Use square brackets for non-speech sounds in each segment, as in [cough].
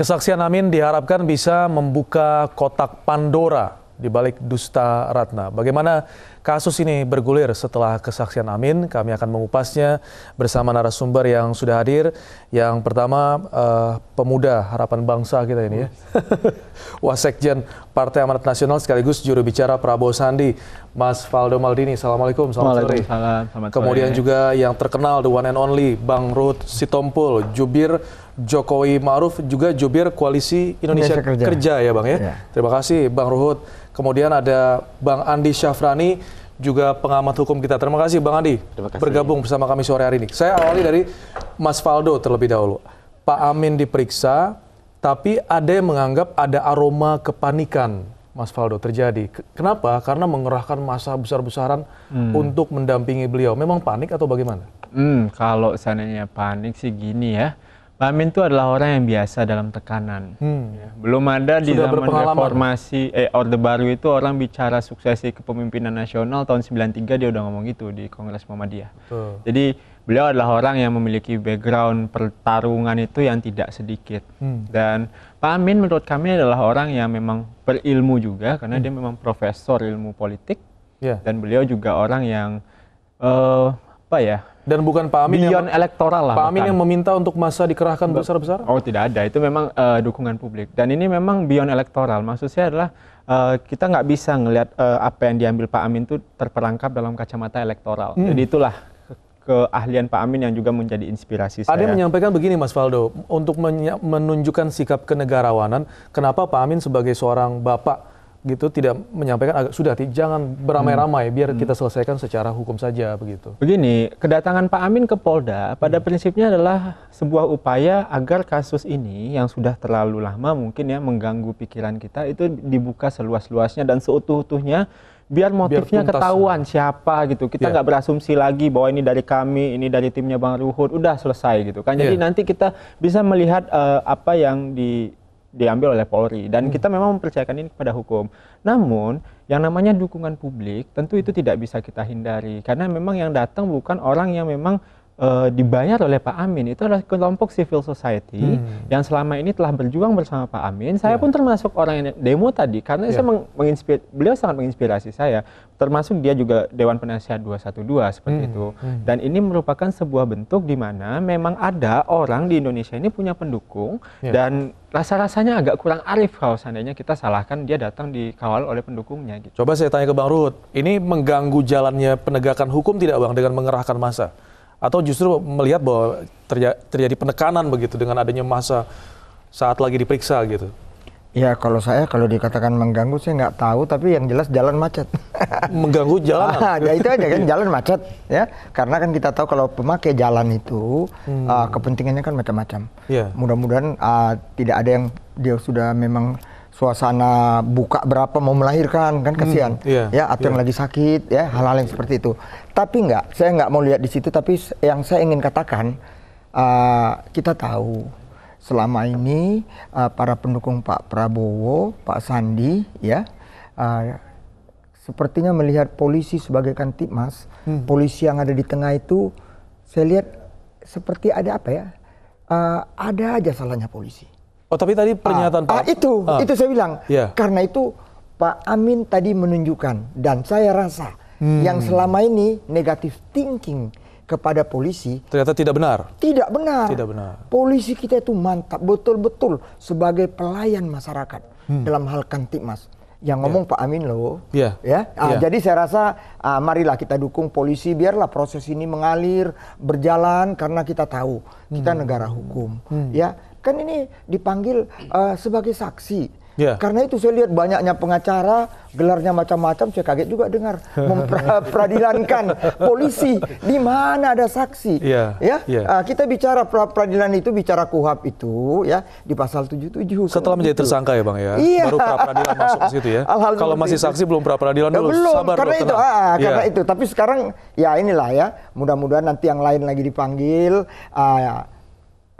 Kesaksian Amin diharapkan bisa membuka kotak Pandora di balik dusta Ratna. Bagaimana kasus ini bergulir setelah kesaksian Amin? Kami akan mengupasnya bersama narasumber yang sudah hadir. Yang pertama uh, pemuda harapan bangsa kita ini ya. [laughs] Wasekjen Partai Amanat Nasional sekaligus juru bicara Prabowo Sandi, Mas Faldo Maldini. Assalamualaikum, selamat sore. Kemudian sore. juga yang terkenal the one and only Bang Ruhut Sitompul, jubir Jokowi Maruf juga jubir Koalisi Indonesia, Indonesia Kerja. Kerja ya, Bang ya. ya. Terima kasih Bang Ruhut. Kemudian ada Bang Andi Syafrani juga pengamat hukum kita. Terima kasih Bang Andi Terima kasih. bergabung bersama kami sore hari ini. Saya awali dari Mas Faldo terlebih dahulu. Pak Amin diperiksa, tapi ada yang menganggap ada aroma kepanikan, Mas Faldo terjadi. Kenapa? Karena mengerahkan masa besar-besaran hmm. untuk mendampingi beliau. Memang panik atau bagaimana? Hmm, kalau seandainya panik sih gini ya. Pak Amin itu adalah orang yang biasa dalam tekanan. Hmm. Ya, belum ada di Sudah zaman reformasi eh Orde Baru itu orang bicara suksesi kepemimpinan nasional tahun 93 dia udah ngomong gitu di Kongres Muhammadiyah. Betul. Jadi beliau adalah orang yang memiliki background pertarungan itu yang tidak sedikit. Hmm. Dan Pak Amin menurut kami adalah orang yang memang berilmu juga karena hmm. dia memang profesor ilmu politik yeah. dan beliau juga orang yang uh, apa ya? Dan bukan Pak Amin yang elektoral lah. Pak Amin bukan. yang meminta untuk masa dikerahkan besar-besar? Oh tidak ada, itu memang uh, dukungan publik. Dan ini memang beyond elektoral. Maksud saya adalah uh, kita nggak bisa ngelihat uh, apa yang diambil Pak Amin itu terperangkap dalam kacamata elektoral. Hmm. Jadi itulah keahlian Pak Amin yang juga menjadi inspirasi saya. Ada yang menyampaikan begini Mas Faldo, untuk menunjukkan sikap kenegarawanan, kenapa Pak Amin sebagai seorang bapak gitu tidak menyampaikan agak sudah jangan beramai-ramai hmm. biar hmm. kita selesaikan secara hukum saja begitu. Begini, kedatangan Pak Amin ke Polda pada hmm. prinsipnya adalah sebuah upaya agar kasus ini yang sudah terlalu lama mungkin ya mengganggu pikiran kita itu dibuka seluas-luasnya dan seutuh-utuhnya biar motifnya biar ketahuan siapa gitu. Kita iya. nggak yeah. berasumsi lagi bahwa ini dari kami, ini dari timnya Bang Ruhut, udah selesai gitu kan. Jadi yeah. nanti kita bisa melihat uh, apa yang di diambil oleh Polri dan hmm. kita memang mempercayakan ini kepada hukum. Namun yang namanya dukungan publik tentu itu tidak bisa kita hindari karena memang yang datang bukan orang yang memang uh, dibayar oleh Pak Amin itu adalah kelompok civil society hmm. yang selama ini telah berjuang bersama Pak Amin. Saya yeah. pun termasuk orang yang demo tadi karena yeah. saya meng menginspirasi beliau sangat menginspirasi saya. Termasuk dia juga Dewan Penasihat 212 seperti hmm. itu. Hmm. Dan ini merupakan sebuah bentuk di mana memang ada orang di Indonesia ini punya pendukung yeah. dan rasa-rasanya agak kurang arif kalau seandainya kita salahkan dia datang dikawal oleh pendukungnya gitu. Coba saya tanya ke Bang Ruhut, ini mengganggu jalannya penegakan hukum tidak Bang dengan mengerahkan massa? atau justru melihat bahwa terjadi penekanan begitu dengan adanya masa saat lagi diperiksa gitu? Ya kalau saya kalau dikatakan mengganggu saya nggak tahu tapi yang jelas jalan macet. [laughs] mengganggu jalan. Ah, ya itu aja kan jalan macet ya karena kan kita tahu kalau pemakai jalan itu hmm. uh, kepentingannya kan macam-macam. Yeah. Mudah-mudahan uh, tidak ada yang dia sudah memang suasana buka berapa mau melahirkan kan kasihan hmm, yeah, ya atau yeah. yang lagi sakit ya hal-hal yang seperti itu tapi enggak saya enggak mau lihat di situ tapi yang saya ingin katakan uh, kita tahu selama ini uh, para pendukung Pak Prabowo Pak Sandi ya uh, sepertinya melihat polisi sebagai mas, hmm. polisi yang ada di tengah itu saya lihat seperti ada apa ya uh, ada aja salahnya polisi Oh tapi tadi pernyataan ah, Pak ah, itu ah. itu saya bilang yeah. karena itu Pak Amin tadi menunjukkan dan saya rasa hmm. yang selama ini negatif thinking kepada polisi ternyata tidak benar. Tidak benar. Tidak benar. Polisi kita itu mantap betul-betul sebagai pelayan masyarakat hmm. dalam hal kantikmas Yang ngomong yeah. Pak Amin loh. Yeah. Ya. Ah, iya. jadi saya rasa ah, marilah kita dukung polisi biarlah proses ini mengalir, berjalan karena kita tahu kita hmm. negara hukum. Hmm. Ya kan ini dipanggil uh, sebagai saksi. Yeah. Karena itu saya lihat banyaknya pengacara, gelarnya macam-macam, saya kaget juga dengar memperadilankan [laughs] polisi di mana ada saksi. Yeah. Ya, yeah. Ya? Ya. Uh, kita bicara pra peradilan itu bicara kuhab itu ya di pasal 77. Setelah menjadi itu. tersangka ya, Bang ya. Yeah. Baru pra peradilan masuk ke situ ya. Kalau masih saksi belum pra peradilan dulu. Belum, sabar karena dulu, itu ah, yeah. Iya. karena itu. Tapi sekarang ya inilah ya, mudah-mudahan nanti yang lain lagi dipanggil uh,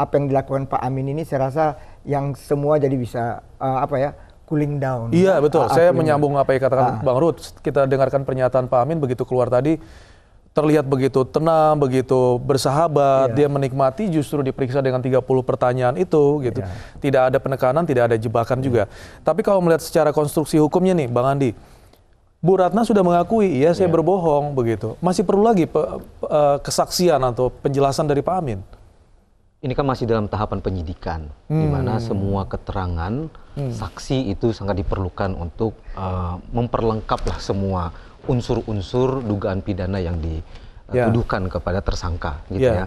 apa yang dilakukan Pak Amin ini saya rasa yang semua jadi bisa uh, apa ya cooling down. Iya betul. Uh, saya menyambung apa yang katakan uh. Bang Rut. Kita dengarkan pernyataan Pak Amin begitu keluar tadi terlihat begitu tenang, begitu bersahabat, yeah. dia menikmati justru diperiksa dengan 30 pertanyaan itu gitu. Yeah. Tidak ada penekanan, tidak ada jebakan juga. Iya. Tapi kalau melihat secara konstruksi hukumnya nih Bang Andi, Bu Ratna sudah mengakui, ya saya iya. berbohong begitu. Masih perlu lagi pe, pe, eh, kesaksian atau penjelasan dari Pak Amin ini kan masih dalam tahapan penyidikan, hmm. di mana semua keterangan hmm. saksi itu sangat diperlukan untuk uh, memperlengkaplah semua unsur-unsur dugaan pidana yang dituduhkan eh, ya. yeah. kepada tersangka, gitu yeah. ya.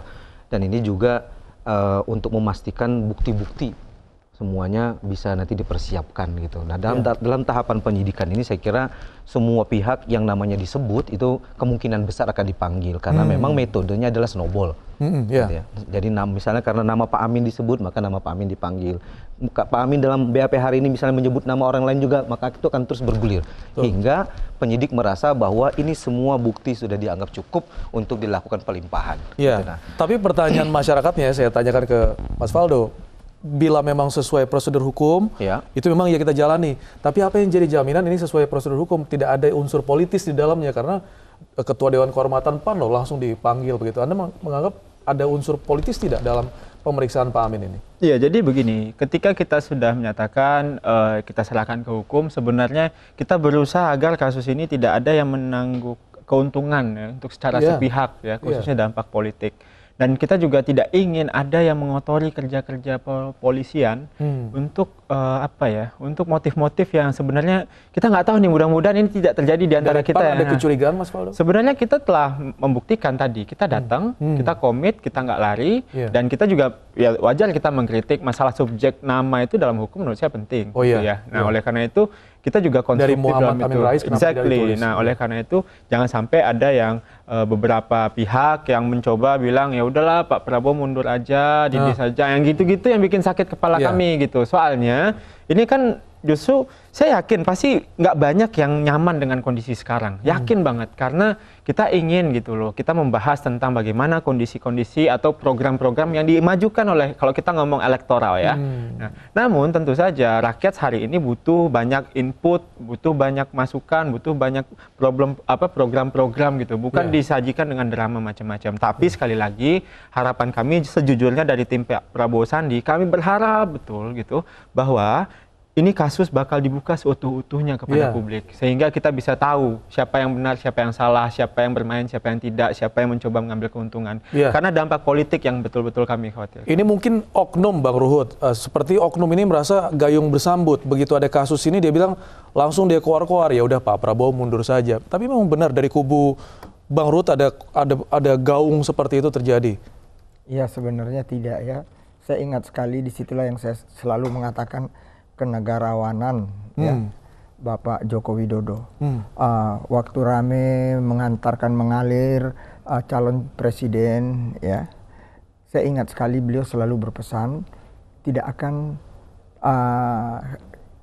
Dan ini juga uh, untuk memastikan bukti-bukti semuanya bisa nanti dipersiapkan gitu. Nah dalam yeah. dalam tahapan penyidikan ini saya kira semua pihak yang namanya disebut itu kemungkinan besar akan dipanggil karena hmm. memang metodenya adalah snowball. Mm-hmm, yeah. gitu ya. Jadi nama, misalnya karena nama Pak Amin disebut maka nama Pak Amin dipanggil. Pak Amin dalam BAP hari ini misalnya menyebut nama orang lain juga maka itu akan terus bergulir Mm-hmm. hingga penyidik merasa bahwa ini semua bukti sudah dianggap cukup untuk dilakukan pelimpahan. Iya. Gitu, nah. Tapi pertanyaan [clears throat] masyarakatnya saya tanyakan ke Mas Faldo. Bila memang sesuai prosedur hukum, ya. itu memang ya kita jalani. Tapi apa yang jadi jaminan ini sesuai prosedur hukum? Tidak ada unsur politis di dalamnya karena ketua Dewan Kehormatan PAN loh langsung dipanggil begitu. Anda menganggap ada unsur politis tidak dalam pemeriksaan Pak Amin ini? Iya, jadi begini, ketika kita sudah menyatakan uh, kita serahkan ke hukum, sebenarnya kita berusaha agar kasus ini tidak ada yang menanggung keuntungan ya, untuk secara yeah. sepihak ya, iya. khususnya yeah. dampak politik dan kita juga tidak ingin ada yang mengotori kerja-kerja polisian hmm. untuk uh, apa ya untuk motif-motif yang sebenarnya kita nggak tahu nih mudah-mudahan ini tidak terjadi di antara kita ada ya. kecurigaan Mas Faldo sebenarnya kita telah membuktikan tadi kita datang hmm. Hmm. kita komit kita nggak lari yeah. dan kita juga ya wajar kita mengkritik masalah subjek nama itu dalam hukum menurut saya penting. Oh iya. Gitu ya. Nah, iya. oleh karena itu kita juga konstruktif dari Muhammad Amin itu. Rais, exactly. Nah, oleh iya. karena itu jangan sampai ada yang uh, beberapa pihak yang mencoba bilang ya udahlah Pak Prabowo mundur aja, dini nah. saja. Yang gitu-gitu yang bikin sakit kepala yeah. kami gitu. Soalnya ini kan justru saya yakin pasti nggak banyak yang nyaman dengan kondisi sekarang. Hmm. Yakin hmm. banget karena kita ingin gitu loh. Kita membahas tentang bagaimana kondisi-kondisi atau program-program yang dimajukan oleh kalau kita ngomong elektoral ya. Hmm. Nah, namun tentu saja rakyat hari ini butuh banyak input, butuh banyak masukan, butuh banyak problem apa program-program gitu. Bukan yeah. disajikan dengan drama macam-macam. Tapi hmm. sekali lagi harapan kami sejujurnya dari tim Prabowo Sandi kami berharap betul gitu bahwa ini kasus bakal dibuka seutuh-utuhnya kepada yeah. publik sehingga kita bisa tahu siapa yang benar, siapa yang salah, siapa yang bermain, siapa yang tidak, siapa yang mencoba mengambil keuntungan. Yeah. Karena dampak politik yang betul-betul kami khawatir. Ini mungkin oknum Bang Ruhut, uh, seperti oknum ini merasa gayung bersambut. Begitu ada kasus ini dia bilang langsung dia keluar-keluar ya udah Pak Prabowo mundur saja. Tapi memang benar dari kubu Bang Ruhut ada ada ada gaung seperti itu terjadi. Ya sebenarnya tidak ya. Saya ingat sekali disitulah yang saya selalu mengatakan kenegarawanan ya, hmm. ya Bapak Joko Widodo. Hmm. Uh, waktu rame mengantarkan mengalir uh, calon presiden ya. Saya ingat sekali beliau selalu berpesan tidak akan uh,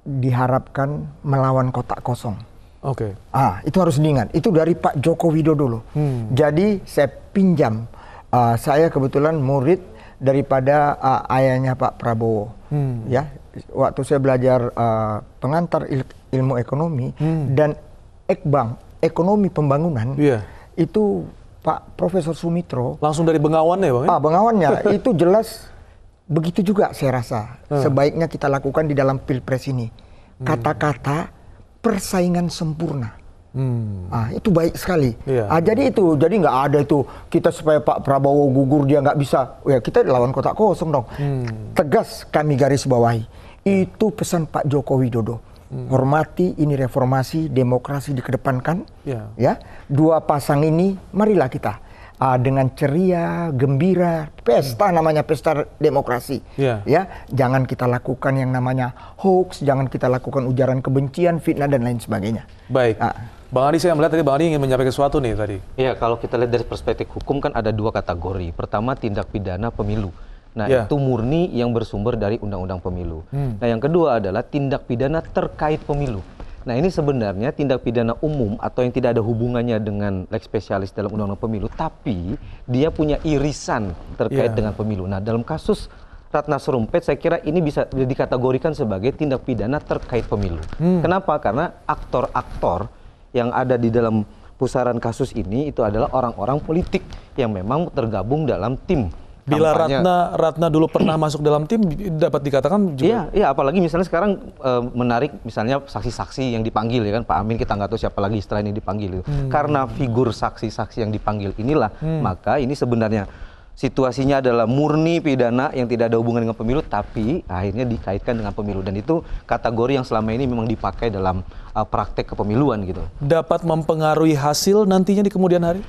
diharapkan melawan kotak kosong. Oke. Okay. Ah, itu harus diingat. Itu dari Pak Joko Widodo loh. Hmm. Jadi saya pinjam. Uh, saya kebetulan murid daripada uh, ayahnya Pak Prabowo. Hmm. Ya, waktu saya belajar uh, pengantar il ilmu ekonomi hmm. dan ekbang ekonomi pembangunan yeah. itu Pak Profesor Sumitro langsung dari Bengawan ya, Bang? Ya? Ah, Bengawannya [laughs] itu jelas begitu juga saya rasa hmm. sebaiknya kita lakukan di dalam Pilpres ini. Hmm. Kata-kata persaingan sempurna. Hmm. Ah, itu baik sekali. Yeah. Ah, jadi itu, jadi nggak ada itu kita supaya Pak Prabowo gugur dia nggak bisa. Ya kita lawan kotak kosong dong. Hmm. Tegas kami garis bawahi. Itu pesan Pak Joko Widodo. Hmm. Hormati ini reformasi demokrasi dikedepankan. Yeah. Ya, dua pasang ini marilah kita ah, dengan ceria, gembira, pesta hmm. namanya pesta demokrasi. Yeah. Ya, jangan kita lakukan yang namanya hoax, jangan kita lakukan ujaran kebencian, fitnah dan lain sebagainya. Baik. Ah. Bang Adi, saya melihat tadi Bang Adi ingin menyampaikan sesuatu nih tadi. Iya, kalau kita lihat dari perspektif hukum kan ada dua kategori. Pertama, tindak pidana pemilu. Nah, ya. itu murni yang bersumber dari Undang-Undang Pemilu. Hmm. Nah, yang kedua adalah tindak pidana terkait pemilu. Nah, ini sebenarnya tindak pidana umum atau yang tidak ada hubungannya dengan lex spesialis dalam Undang-Undang Pemilu, tapi dia punya irisan terkait ya. dengan pemilu. Nah, dalam kasus Ratna Serumpet, saya kira ini bisa dikategorikan sebagai tindak pidana terkait pemilu. Hmm. Kenapa? Karena aktor-aktor yang ada di dalam pusaran kasus ini itu adalah orang-orang politik yang memang tergabung dalam tim Bila kampanye. Ratna Ratna dulu pernah masuk dalam tim dapat dikatakan juga. Iya, iya apalagi misalnya sekarang e, menarik misalnya saksi-saksi yang dipanggil ya kan Pak Amin kita nggak tahu siapa lagi setelah ini dipanggil gitu. Hmm. Karena figur saksi-saksi yang dipanggil inilah hmm. maka ini sebenarnya situasinya adalah murni pidana yang tidak ada hubungan dengan pemilu tapi akhirnya dikaitkan dengan pemilu dan itu kategori yang selama ini memang dipakai dalam uh, praktek kepemiluan gitu. Dapat mempengaruhi hasil nantinya di kemudian hari?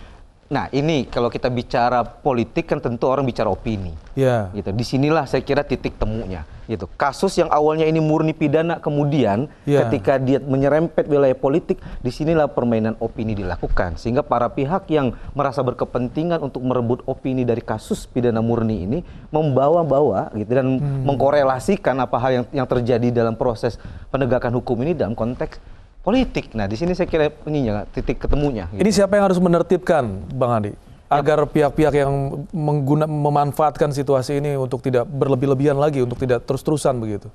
Nah ini kalau kita bicara politik kan tentu orang bicara opini. Ya. Yeah. Gitu. Disinilah saya kira titik temunya gitu. Kasus yang awalnya ini murni pidana kemudian yeah. ketika dia menyerempet wilayah politik, disinilah permainan opini dilakukan sehingga para pihak yang merasa berkepentingan untuk merebut opini dari kasus pidana murni ini membawa-bawa gitu dan hmm. mengkorelasikan apa hal yang yang terjadi dalam proses penegakan hukum ini dalam konteks politik. Nah, di sini saya kira ininya titik ketemunya. Gitu. Ini siapa yang harus menertibkan, Bang Andi? agar pihak-pihak yang mengguna, memanfaatkan situasi ini untuk tidak berlebih-lebihan lagi, untuk tidak terus-terusan begitu.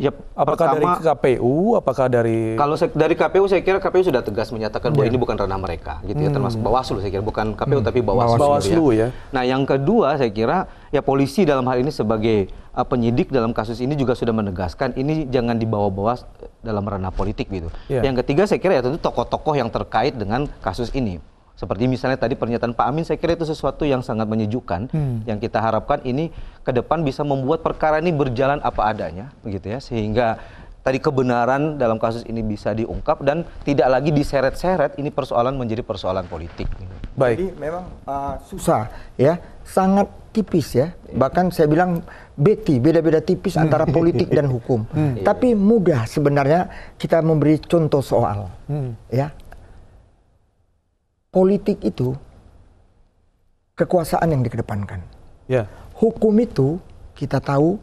Yep. Apakah Pertama, dari KPU? Apakah dari kalau dari KPU saya kira KPU sudah tegas menyatakan yeah. bahwa iya. ini bukan ranah mereka, gitu ya. Hmm. Termasuk Bawaslu saya kira bukan KPU hmm. tapi Bawaslu. Gitu Bawaslu ya. ya. Nah yang kedua saya kira ya polisi dalam hal ini sebagai uh, penyidik dalam kasus ini juga sudah menegaskan ini jangan dibawa-bawa dalam ranah politik gitu. Yeah. Yang ketiga saya kira ya tentu tokoh-tokoh yang terkait dengan kasus ini. Seperti misalnya tadi pernyataan Pak Amin, saya kira itu sesuatu yang sangat menyejukkan, hmm. yang kita harapkan ini ke depan bisa membuat perkara ini berjalan apa adanya, begitu ya, sehingga tadi kebenaran dalam kasus ini bisa diungkap dan tidak lagi diseret-seret ini persoalan menjadi persoalan politik. Baik. Jadi memang uh, susah ya, sangat tipis ya. Bahkan saya bilang beti beda-beda tipis hmm. antara politik dan [laughs] hukum. Hmm. Tapi mudah sebenarnya kita memberi contoh soal. Hmm. Ya, politik itu kekuasaan yang dikedepankan. Yeah. Hukum itu kita tahu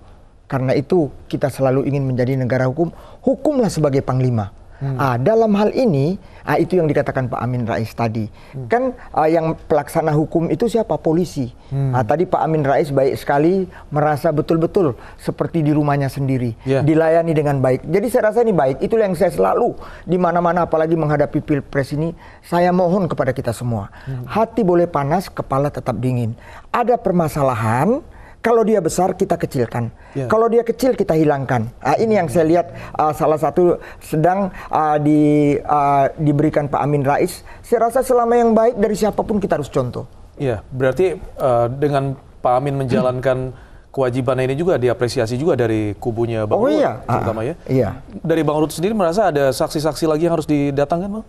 karena itu kita selalu ingin menjadi negara hukum. Hukumlah sebagai panglima. Hmm. Ah, dalam hal ini ah, itu yang dikatakan Pak Amin Rais tadi. Hmm. Kan ah, yang pelaksana hukum itu siapa? Polisi. Hmm. Ah, tadi Pak Amin Rais baik sekali merasa betul-betul seperti di rumahnya sendiri, yeah. dilayani dengan baik. Jadi saya rasa ini baik. itu yang saya selalu di mana-mana apalagi menghadapi Pilpres ini saya mohon kepada kita semua. Hmm. Hati boleh panas, kepala tetap dingin. Ada permasalahan kalau dia besar kita kecilkan. Yeah. Kalau dia kecil kita hilangkan. Uh, ini yang saya lihat uh, salah satu sedang uh, di uh, diberikan Pak Amin Rais. Saya rasa selama yang baik dari siapapun kita harus contoh. Iya, yeah, berarti uh, dengan Pak Amin menjalankan kewajiban ini juga diapresiasi juga dari kubunya Bang oh, iya. terutama ya. Iya. Dari Bang Ruhut sendiri merasa ada saksi-saksi lagi yang harus didatangkan, Bang?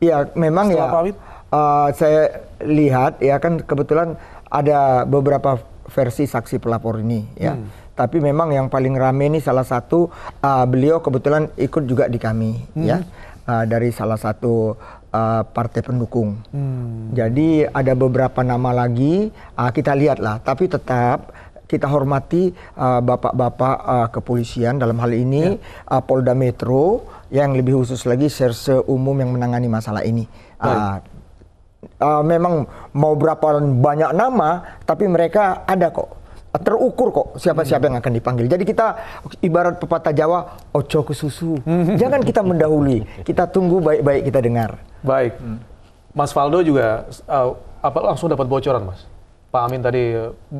Iya, memang Setelah ya. Pak Amin? Uh, saya lihat ya kan kebetulan ada beberapa versi saksi pelapor ini ya. Hmm. Tapi memang yang paling rame ini salah satu uh, beliau kebetulan ikut juga di kami hmm. ya. Uh, dari salah satu uh, partai pendukung. Hmm. Jadi ada beberapa nama lagi uh, kita lihatlah tapi tetap kita hormati bapak-bapak uh, uh, kepolisian dalam hal ini ya. uh, Polda Metro yang lebih khusus lagi serse umum yang menangani masalah ini. Uh, uh, memang mau berapa banyak nama, tapi mereka ada kok terukur kok siapa-siapa yang akan dipanggil. Jadi kita ibarat pepatah Jawa, ojo ke susu. [laughs] Jangan kita mendahului, kita tunggu baik-baik kita dengar. Baik. Hmm. Mas Faldo juga uh, apa langsung dapat bocoran, Mas? Pak Amin tadi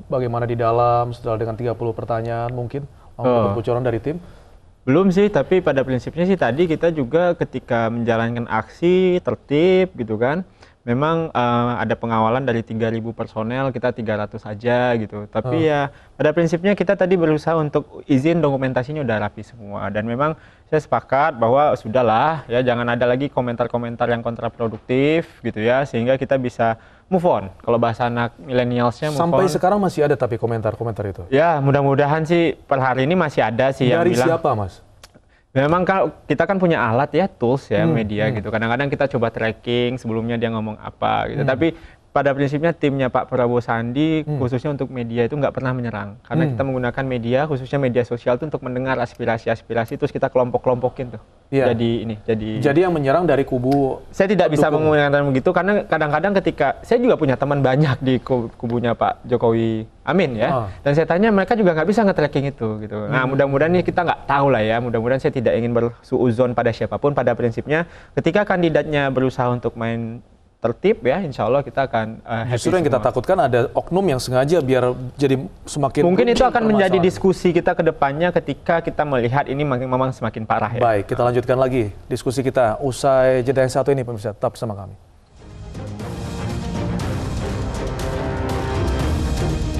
bagaimana di dalam setelah dengan 30 pertanyaan mungkin langsung oh. dapat bocoran dari tim? Belum sih, tapi pada prinsipnya sih tadi kita juga ketika menjalankan aksi tertib gitu kan memang uh, ada pengawalan dari 3.000 personel kita 300 aja gitu tapi oh. ya pada prinsipnya kita tadi berusaha untuk izin dokumentasinya udah rapi semua dan memang saya sepakat bahwa sudahlah ya jangan ada lagi komentar-komentar yang kontraproduktif gitu ya sehingga kita bisa move on kalau bahasa anak milenialsnya sampai on. sekarang masih ada tapi komentar-komentar itu ya mudah-mudahan sih per hari ini masih ada sih dari yang bilang dari siapa mas Memang kalau kita kan punya alat ya tools ya hmm, media hmm. gitu. Kadang-kadang kita coba tracking sebelumnya dia ngomong apa gitu. Hmm. Tapi pada prinsipnya timnya Pak Prabowo Sandi hmm. khususnya untuk media itu nggak pernah menyerang karena hmm. kita menggunakan media khususnya media sosial itu untuk mendengar aspirasi-aspirasi terus kita kelompok-kelompokin tuh yeah. jadi ini jadi jadi yang menyerang dari kubu saya tidak bisa dukung. menggunakan begitu karena kadang-kadang ketika saya juga punya teman banyak di kubunya Pak Jokowi Amin ya oh. dan saya tanya mereka juga nggak bisa nge-tracking itu gitu nah hmm. mudah-mudahan nih kita nggak tahu lah ya mudah-mudahan saya tidak ingin bersuuzon pada siapapun pada prinsipnya ketika kandidatnya berusaha untuk main tertib ya insya Allah kita akan uh, happy yang semua. kita takutkan ada oknum yang sengaja biar jadi semakin Mungkin itu akan menjadi diskusi kita ke depannya ketika kita melihat ini memang semakin parah ya. Baik, kita lanjutkan lagi diskusi kita usai jeda yang satu ini pemirsa. Tetap sama kami.